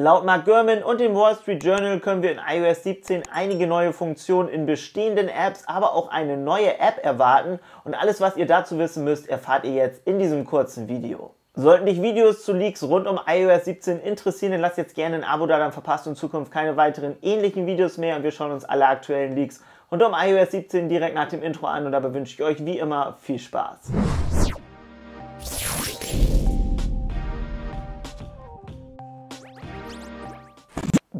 Laut Mark Gurman und dem Wall Street Journal können wir in iOS 17 einige neue Funktionen in bestehenden Apps, aber auch eine neue App erwarten. Und alles, was ihr dazu wissen müsst, erfahrt ihr jetzt in diesem kurzen Video. Sollten dich Videos zu Leaks rund um iOS 17 interessieren, dann lass jetzt gerne ein Abo da, dann verpasst du in Zukunft keine weiteren ähnlichen Videos mehr und wir schauen uns alle aktuellen Leaks rund um iOS 17 direkt nach dem Intro an und dabei wünsche ich euch wie immer viel Spaß.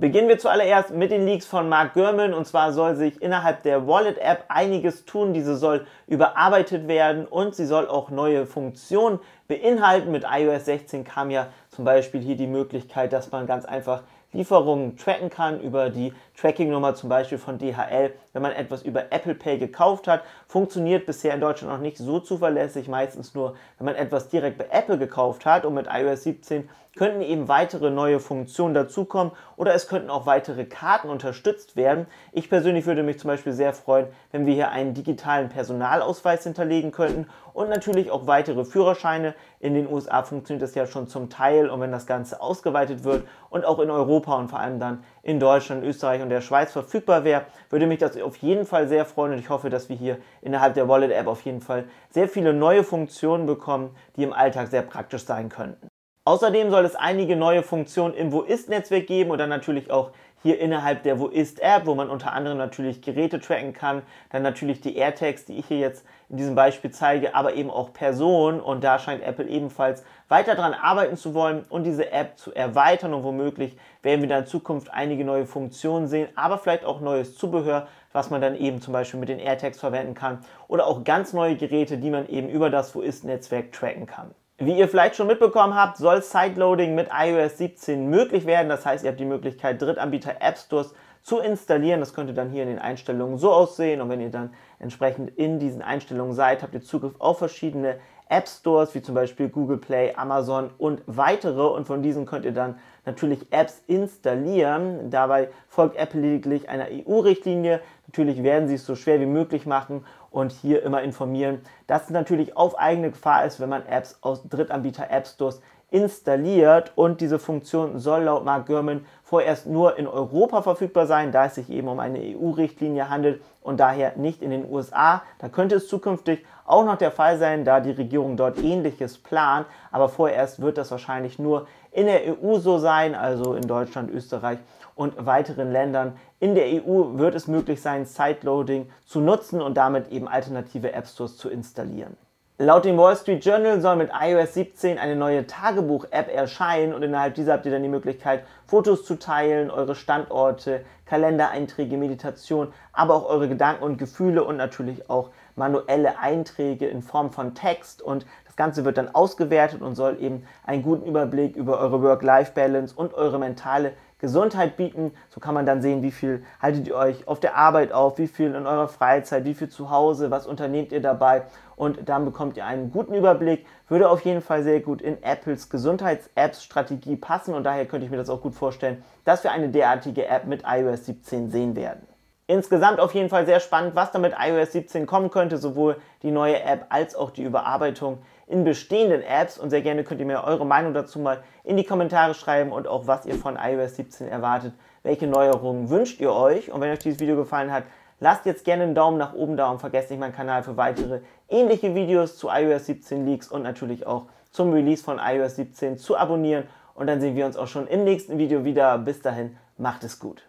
Beginnen wir zuallererst mit den Leaks von Mark Gurman und zwar soll sich innerhalb der Wallet-App einiges tun. Diese soll überarbeitet werden und sie soll auch neue Funktionen beinhalten. Mit iOS 16 kam ja zum Beispiel hier die Möglichkeit, dass man ganz einfach Lieferungen tracken kann über die Tracking-Nummer zum Beispiel von DHL. Wenn man etwas über Apple Pay gekauft hat, funktioniert bisher in Deutschland noch nicht so zuverlässig, meistens nur, wenn man etwas direkt bei Apple gekauft hat und mit iOS 17 könnten eben weitere neue Funktionen dazukommen oder es könnten auch weitere Karten unterstützt werden. Ich persönlich würde mich zum Beispiel sehr freuen, wenn wir hier einen digitalen Personalausweis hinterlegen könnten und natürlich auch weitere Führerscheine. In den USA funktioniert das ja schon zum Teil und wenn das Ganze ausgeweitet wird und auch in Europa und vor allem dann in Deutschland, Österreich und der Schweiz verfügbar wäre, würde mich das auf jeden Fall sehr freuen und ich hoffe, dass wir hier innerhalb der Wallet-App auf jeden Fall sehr viele neue Funktionen bekommen, die im Alltag sehr praktisch sein könnten. Außerdem soll es einige neue Funktionen im wo netzwerk geben oder natürlich auch hier innerhalb der wo app wo man unter anderem natürlich Geräte tracken kann, dann natürlich die AirTags, die ich hier jetzt in diesem Beispiel zeige, aber eben auch Personen und da scheint Apple ebenfalls weiter daran arbeiten zu wollen und diese App zu erweitern und womöglich werden wir dann in Zukunft einige neue Funktionen sehen, aber vielleicht auch neues Zubehör, was man dann eben zum Beispiel mit den AirTags verwenden kann oder auch ganz neue Geräte, die man eben über das wo netzwerk tracken kann. Wie ihr vielleicht schon mitbekommen habt, soll Sideloading mit iOS 17 möglich werden. Das heißt, ihr habt die Möglichkeit, Drittanbieter App Stores zu installieren. Das könnte dann hier in den Einstellungen so aussehen. Und wenn ihr dann entsprechend in diesen Einstellungen seid, habt ihr Zugriff auf verschiedene App Stores, wie zum Beispiel Google Play, Amazon und weitere. Und von diesen könnt ihr dann natürlich Apps installieren. Dabei folgt Apple lediglich einer EU-Richtlinie. Natürlich werden sie es so schwer wie möglich machen und hier immer informieren, dass es natürlich auf eigene Gefahr ist, wenn man Apps aus Drittanbieter-App-Stores installiert und diese Funktion soll laut Mark Gurman vorerst nur in Europa verfügbar sein, da es sich eben um eine EU-Richtlinie handelt und daher nicht in den USA. Da könnte es zukünftig auch noch der Fall sein, da die Regierung dort ähnliches plant. Aber vorerst wird das wahrscheinlich nur in der EU so sein, also in Deutschland, Österreich und weiteren Ländern. In der EU wird es möglich sein, Sideloading zu nutzen und damit eben alternative App Stores zu installieren. Laut dem Wall Street Journal soll mit iOS 17 eine neue Tagebuch-App erscheinen und innerhalb dieser habt ihr dann die Möglichkeit, Fotos zu teilen, eure Standorte, Kalendereinträge, Meditation, aber auch eure Gedanken und Gefühle und natürlich auch manuelle Einträge in Form von Text und das Ganze wird dann ausgewertet und soll eben einen guten Überblick über eure Work-Life-Balance und eure mentale Gesundheit bieten. So kann man dann sehen, wie viel haltet ihr euch auf der Arbeit auf, wie viel in eurer Freizeit, wie viel zu Hause, was unternehmt ihr dabei. Und dann bekommt ihr einen guten Überblick. Würde auf jeden Fall sehr gut in Apples Gesundheits-Apps-Strategie passen und daher könnte ich mir das auch gut vorstellen, dass wir eine derartige App mit iOS 17 sehen werden. Insgesamt auf jeden Fall sehr spannend, was da mit iOS 17 kommen könnte, sowohl die neue App als auch die Überarbeitung in bestehenden Apps. Und sehr gerne könnt ihr mir eure Meinung dazu mal in die Kommentare schreiben und auch was ihr von iOS 17 erwartet. Welche Neuerungen wünscht ihr euch? Und wenn euch dieses Video gefallen hat, lasst jetzt gerne einen Daumen nach oben da und vergesst nicht meinen Kanal für weitere ähnliche Videos zu iOS 17 Leaks und natürlich auch zum Release von iOS 17 zu abonnieren. Und dann sehen wir uns auch schon im nächsten Video wieder. Bis dahin, macht es gut.